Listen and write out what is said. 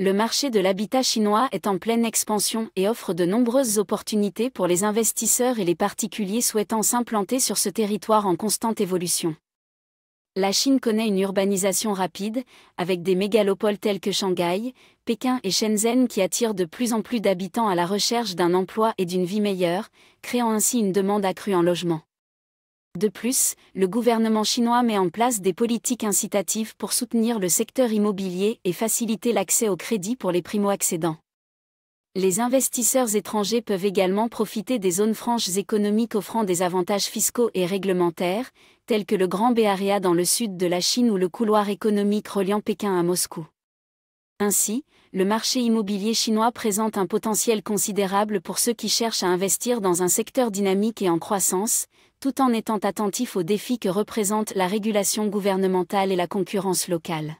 le marché de l'habitat chinois est en pleine expansion et offre de nombreuses opportunités pour les investisseurs et les particuliers souhaitant s'implanter sur ce territoire en constante évolution. La Chine connaît une urbanisation rapide, avec des mégalopoles tels que Shanghai, Pékin et Shenzhen qui attirent de plus en plus d'habitants à la recherche d'un emploi et d'une vie meilleure, créant ainsi une demande accrue en logement. De plus, le gouvernement chinois met en place des politiques incitatives pour soutenir le secteur immobilier et faciliter l'accès au crédit pour les primo-accédants. Les investisseurs étrangers peuvent également profiter des zones franches économiques offrant des avantages fiscaux et réglementaires, tels que le Grand Béaria dans le sud de la Chine ou le couloir économique reliant Pékin à Moscou. Ainsi, le marché immobilier chinois présente un potentiel considérable pour ceux qui cherchent à investir dans un secteur dynamique et en croissance, tout en étant attentifs aux défis que représentent la régulation gouvernementale et la concurrence locale.